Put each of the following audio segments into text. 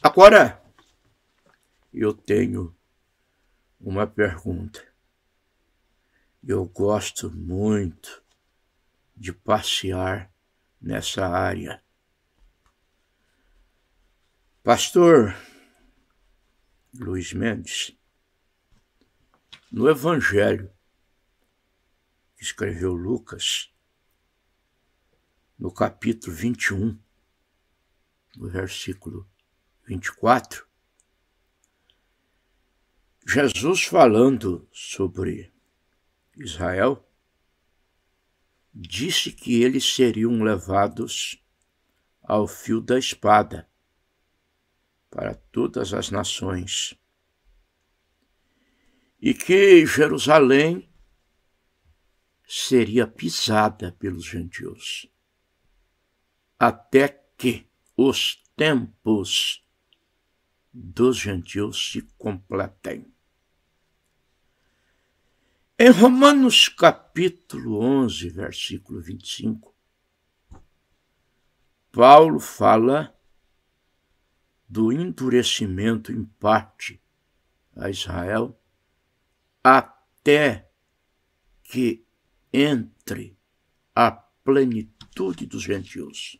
Agora, eu tenho uma pergunta. Eu gosto muito de passear nessa área. Pastor Luiz Mendes, no Evangelho que escreveu Lucas, no capítulo 21, no versículo 24, Jesus falando sobre Israel, disse que eles seriam levados ao fio da espada para todas as nações e que Jerusalém seria pisada pelos gentios até que os tempos dos gentios se completem. Em Romanos capítulo 11, versículo 25, Paulo fala do endurecimento em parte a Israel até que entre a plenitude dos gentios.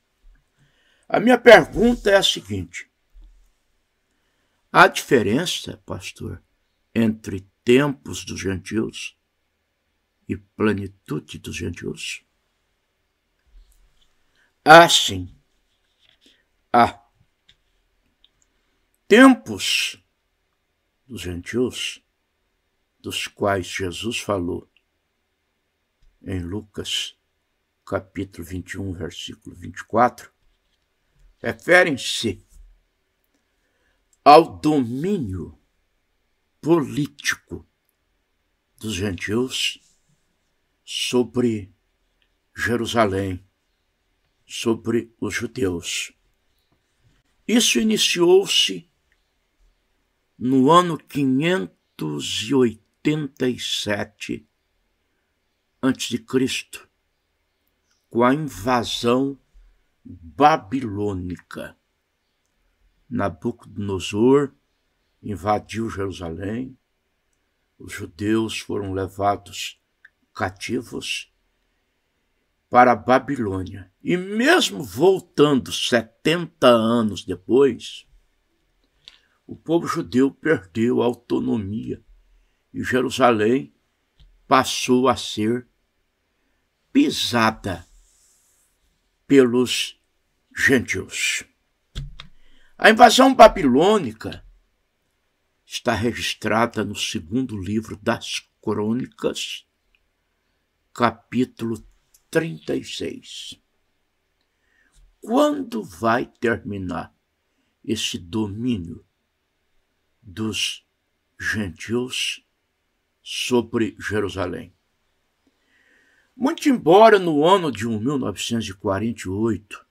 A minha pergunta é a seguinte: Há diferença, pastor, entre tempos dos gentios e plenitude dos gentios? Há sim. Há. Tempos dos gentios dos quais Jesus falou em Lucas capítulo 21, versículo 24, referem-se ao domínio político dos gentios sobre Jerusalém, sobre os judeus. Isso iniciou-se no ano 587 a.C., com a invasão babilônica. Nabucodonosor invadiu Jerusalém, os judeus foram levados cativos para a Babilônia. E mesmo voltando 70 anos depois, o povo judeu perdeu a autonomia e Jerusalém passou a ser pisada pelos gentios. A invasão babilônica está registrada no segundo livro das Crônicas, capítulo 36. Quando vai terminar esse domínio dos gentios sobre Jerusalém? Muito embora no ano de 1948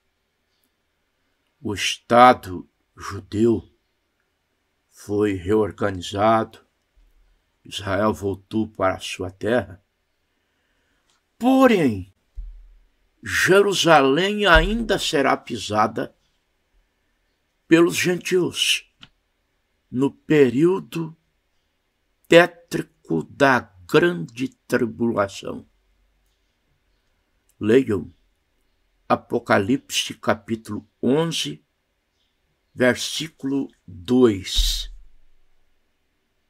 o Estado judeu foi reorganizado, Israel voltou para sua terra. Porém, Jerusalém ainda será pisada pelos gentios no período tétrico da grande tribulação. Leiam Apocalipse capítulo 11, versículo 2,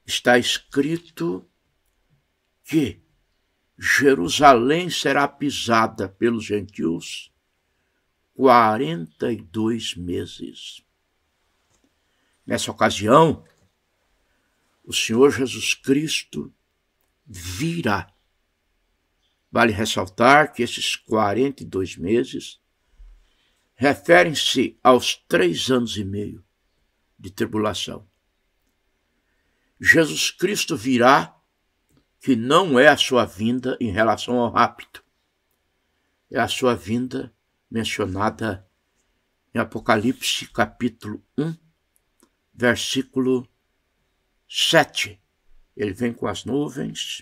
está escrito que Jerusalém será pisada pelos gentios 42 meses. Nessa ocasião, o Senhor Jesus Cristo virá. Vale ressaltar que esses 42 meses referem-se aos três anos e meio de tribulação. Jesus Cristo virá, que não é a sua vinda em relação ao rapto, é a sua vinda mencionada em Apocalipse capítulo 1, versículo 7. Ele vem com as nuvens,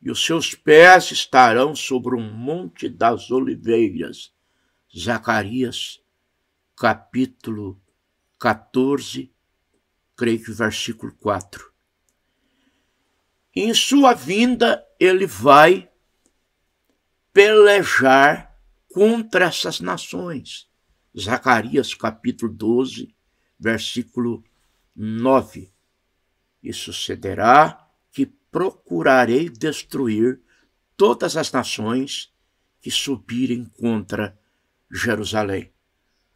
e os seus pés estarão sobre um monte das oliveiras Zacarias, capítulo 14, creio que versículo 4. Em sua vinda, ele vai pelejar contra essas nações. Zacarias, capítulo 12, versículo 9. E sucederá que procurarei destruir todas as nações que subirem contra Jerusalém.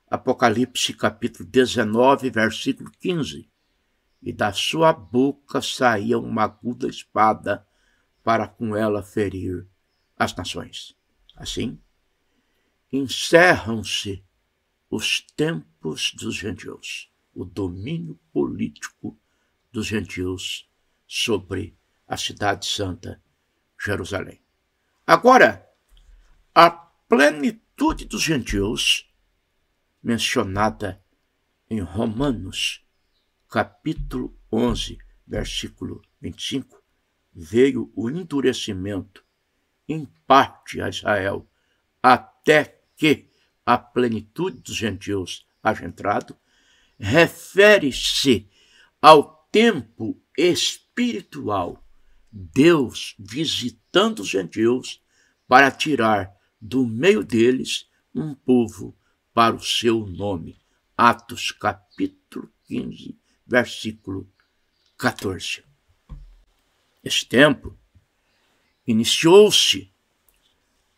Apocalipse capítulo 19, versículo 15. E da sua boca saía uma aguda espada para com ela ferir as nações. Assim, encerram-se os tempos dos gentios, o domínio político dos gentios sobre a cidade santa, Jerusalém. Agora, a plenitude atitude dos gentios mencionada em Romanos, capítulo 11, versículo 25, veio o endurecimento em parte a Israel, até que a plenitude dos gentios haja entrado, refere-se ao tempo espiritual, Deus visitando os gentios para tirar do meio deles um povo para o seu nome. Atos capítulo 15, versículo 14. Esse tempo iniciou-se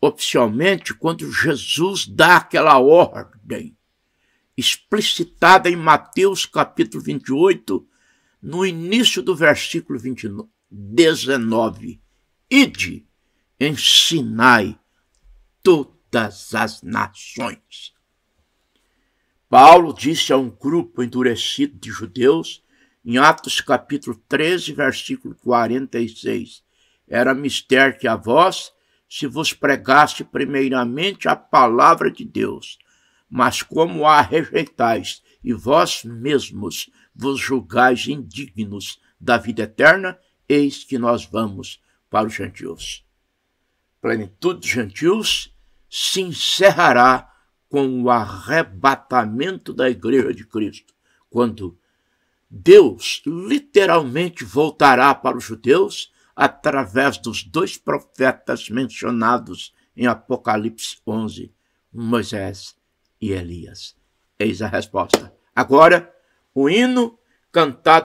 oficialmente quando Jesus dá aquela ordem explicitada em Mateus capítulo 28, no início do versículo 29, 19. Ide, ensinai todas as nações. Paulo disse a um grupo endurecido de judeus, em Atos capítulo 13, versículo 46, era mistério que a vós se vos pregasse primeiramente a palavra de Deus, mas como a rejeitais e vós mesmos vos julgais indignos da vida eterna, eis que nós vamos para os gentios. Plenitude dos gentios se encerrará com o arrebatamento da Igreja de Cristo, quando Deus literalmente voltará para os judeus através dos dois profetas mencionados em Apocalipse 11, Moisés e Elias. Eis a resposta. Agora, o hino cantado